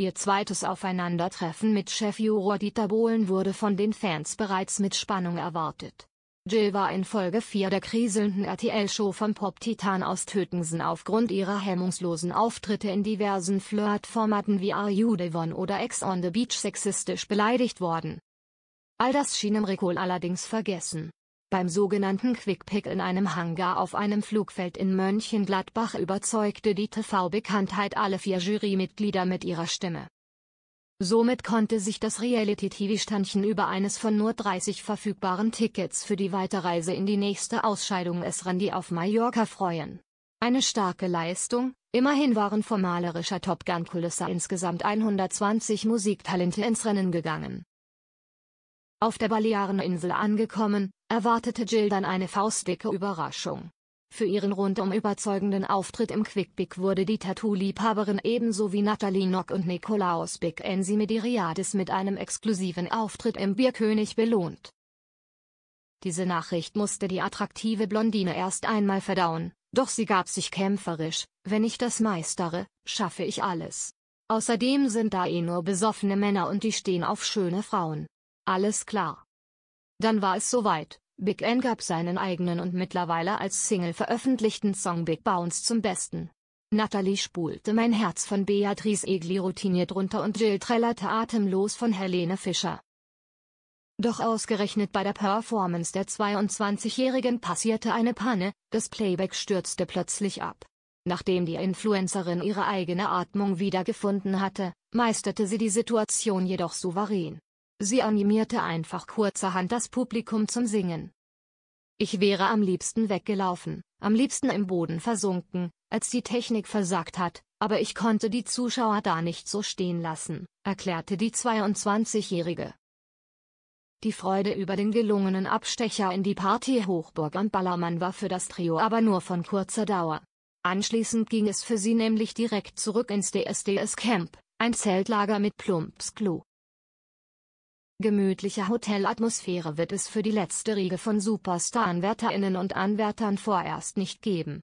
Ihr zweites Aufeinandertreffen mit Chefjuror Dieter Bohlen wurde von den Fans bereits mit Spannung erwartet. Jill war in Folge 4 der kriselnden RTL-Show von Pop-Titan aus Tötensen aufgrund ihrer hemmungslosen Auftritte in diversen Flirt-Formaten wie Are You The One oder Ex on the Beach sexistisch beleidigt worden. All das schien im Recall allerdings vergessen. Beim sogenannten Quickpick in einem Hangar auf einem Flugfeld in Mönchengladbach überzeugte die TV-Bekanntheit alle vier Jurymitglieder mit ihrer Stimme. Somit konnte sich das Reality-TV-Standchen über eines von nur 30 verfügbaren Tickets für die Weiterreise in die nächste Ausscheidung Esrandi auf Mallorca freuen. Eine starke Leistung, immerhin waren vor malerischer Top Gun-Kulisse insgesamt 120 Musiktalente ins Rennen gegangen. Auf der Baleareninsel angekommen, erwartete Jill dann eine faustdicke Überraschung. Für ihren rundum überzeugenden Auftritt im Quickpick wurde die Tattoo-Liebhaberin ebenso wie Natalie Nock und Nikolaus Big Enzi Mediriadis mit einem exklusiven Auftritt im Bierkönig belohnt. Diese Nachricht musste die attraktive Blondine erst einmal verdauen, doch sie gab sich kämpferisch, wenn ich das meistere, schaffe ich alles. Außerdem sind da eh nur besoffene Männer und die stehen auf schöne Frauen. Alles klar. Dann war es soweit. Big N gab seinen eigenen und mittlerweile als Single veröffentlichten Song Big Bounce zum Besten. Natalie spulte Mein Herz von Beatrice Egli routiniert runter und Jill trällerte atemlos von Helene Fischer. Doch ausgerechnet bei der Performance der 22-Jährigen passierte eine Panne, das Playback stürzte plötzlich ab. Nachdem die Influencerin ihre eigene Atmung wiedergefunden hatte, meisterte sie die Situation jedoch souverän. Sie animierte einfach kurzerhand das Publikum zum Singen. Ich wäre am liebsten weggelaufen, am liebsten im Boden versunken, als die Technik versagt hat, aber ich konnte die Zuschauer da nicht so stehen lassen, erklärte die 22-Jährige. Die Freude über den gelungenen Abstecher in die Party Hochburg am Ballermann war für das Trio aber nur von kurzer Dauer. Anschließend ging es für sie nämlich direkt zurück ins DSDS Camp, ein Zeltlager mit Plumpsklo. Gemütliche Hotelatmosphäre wird es für die letzte Riege von Superstar-AnwärterInnen und Anwärtern vorerst nicht geben